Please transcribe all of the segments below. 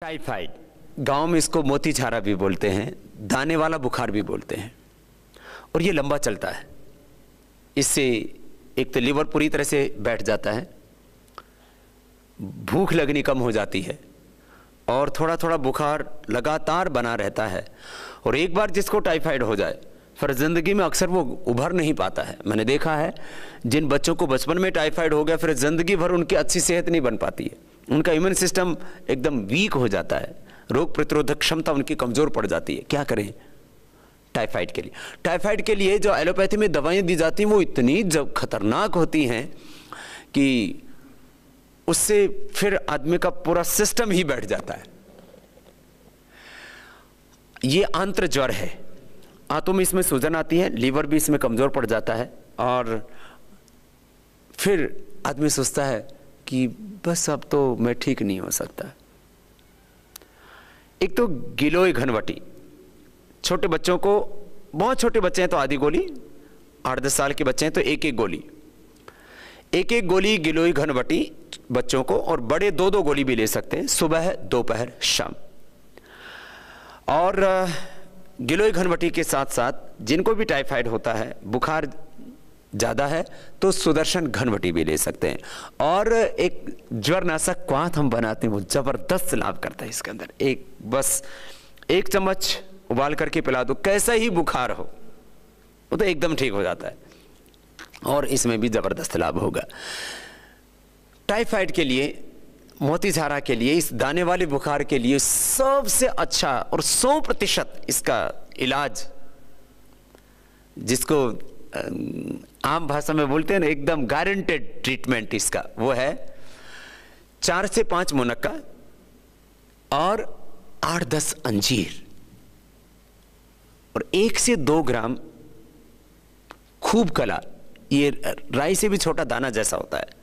typhoid गांव में इसको मोती झारा भी बोलते हैं दाने वाला बुखार भी बोलते हैं और ये लंबा चलता है इससे एक तो लीवर पूरी तरह से बैठ जाता है भूख लगनी कम हो जाती है और थोड़ा थोड़ा बुखार लगातार बना रहता है और एक बार जिसको टाइफाइड हो जाए पर ज़िंदगी में अक्सर वो उभर नहीं पाता है मैंने देखा है जिन बच्चों को बचपन में टाइफाइड हो गया फिर ज़िंदगी भर उनकी अच्छी सेहत नहीं बन पाती है उनका इम्यून सिस्टम एकदम वीक हो जाता है रोग प्रतिरोधक क्षमता उनकी कमज़ोर पड़ जाती है क्या करें टाइफाइड के लिए टाइफाइड के लिए जो एलोपैथी में दवाइयाँ दी जाती हैं वो इतनी जब खतरनाक होती हैं कि उससे फिर आदमी का पूरा सिस्टम ही बैठ जाता है ये आंत्र ज्वर है आंतों में इसमें सूजन आती है लीवर भी इसमें कमज़ोर पड़ जाता है और फिर आदमी सोचता है कि बस अब तो मैं ठीक नहीं हो सकता एक तो गिलोय घनवटी छोटे बच्चों को बहुत छोटे बच्चे हैं तो आधी गोली आठ दस साल के बच्चे हैं तो एक एक गोली एक एक गोली गिलोई घनवटी बच्चों को और बड़े दो दो गोली भी ले सकते हैं सुबह दोपहर शाम और गिलोय घनवटी के साथ साथ जिनको भी टाइफाइड होता है बुखार ज़्यादा है तो सुदर्शन घनवटी भी ले सकते हैं और एक ज्वरनाशक क्वाथ हम बनाते हैं वो ज़बरदस्त लाभ करता है इसके अंदर एक बस एक चम्मच उबाल करके पिला दो कैसा ही बुखार हो वो तो एकदम ठीक हो जाता है और इसमें भी ज़बरदस्त लाभ होगा टाइफाइड के लिए मोतीझारा के लिए इस दाने वाले बुखार के लिए सबसे अच्छा और सौ प्रतिशत इसका इलाज जिसको आम भाषा में बोलते हैं ना एकदम गारंटेड ट्रीटमेंट इसका वो है चार से पांच मुनक्का और आठ दस अंजीर और एक से दो ग्राम खूब कला ये राई से भी छोटा दाना जैसा होता है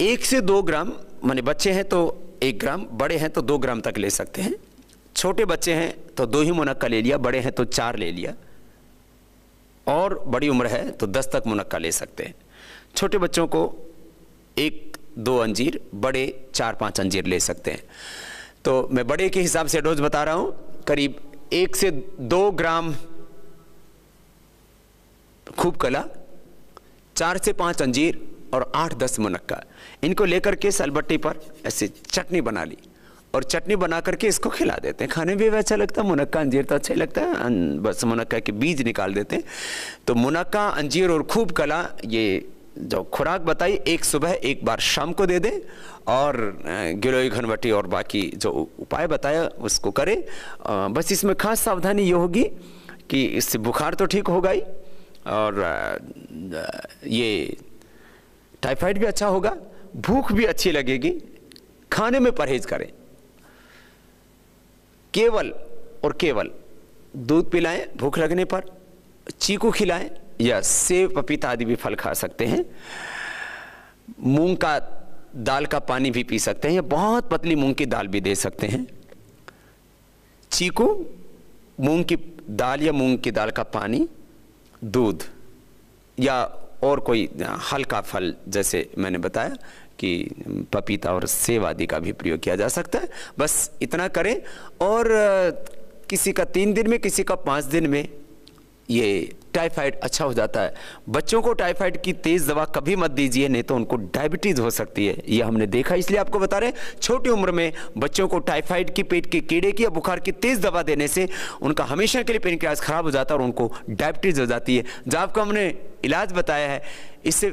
एक से दो ग्राम माने बच्चे हैं तो एक ग्राम बड़े हैं तो दो ग्राम तक ले सकते हैं छोटे बच्चे हैं तो दो ही मुनक्का ले लिया बड़े हैं तो चार ले लिया और बड़ी उम्र है तो दस तक मुनक्का ले सकते हैं छोटे बच्चों को एक दो अंजीर बड़े चार पांच अंजीर ले सकते हैं तो मैं बड़े के हिसाब से डोज बता रहा हूं करीब एक से दो ग्राम खूब कला चार से पांच अंजीर और आठ दस मुनक्का इनको लेकर के सलबट्टी पर ऐसे चटनी बना ली और चटनी बना करके इसको खिला देते हैं खाने में भी अच्छा लगता है मुनक्का अंजीर तो अच्छा ही लगता है बस मुनक्का के बीज निकाल देते हैं तो मुनक्का अंजीर और खूब कला ये जो खुराक बताई एक सुबह एक बार शाम को दे दें और गिलोई घनवटी और बाकी जो उपाय बताया उसको करें बस इसमें खास सावधानी ये होगी कि इससे बुखार तो ठीक होगा ही और ये टाइफाइड भी अच्छा होगा भूख भी अच्छी लगेगी खाने में परहेज करें केवल और केवल दूध पिलाएं भूख लगने पर चीकू खिलाएं या सेब पपीता आदि भी फल खा सकते हैं मूंग का दाल का पानी भी पी सकते हैं या बहुत पतली मूंग की दाल भी दे सकते हैं चीकू मूंग की दाल या मूंग की दाल का पानी दूध या और कोई हल्का फल जैसे मैंने बताया कि पपीता और सेब आदि का भी प्रयोग किया जा सकता है बस इतना करें और किसी का तीन दिन में किसी का पाँच दिन में ये टाइफाइड अच्छा हो जाता है बच्चों को टाइफाइड की तेज़ दवा कभी मत दीजिए नहीं तो उनको डायबिटीज़ हो सकती है ये हमने देखा इसलिए आपको बता रहे छोटी उम्र में बच्चों को टाइफाइड की पेट के कीड़े की या बुखार की तेज़ दवा देने से उनका हमेशा के लिए पेनक्रियाज ख़राब हो जाता है और उनको डायबिटीज़ हो जाती है जब आपको हमने इलाज बताया है इससे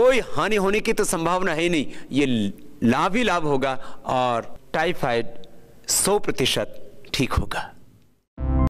कोई हानि होने की तो संभावना है नहीं ये लाभ ही लाभ होगा और टाइफाइड सौ प्रतिशत ठीक होगा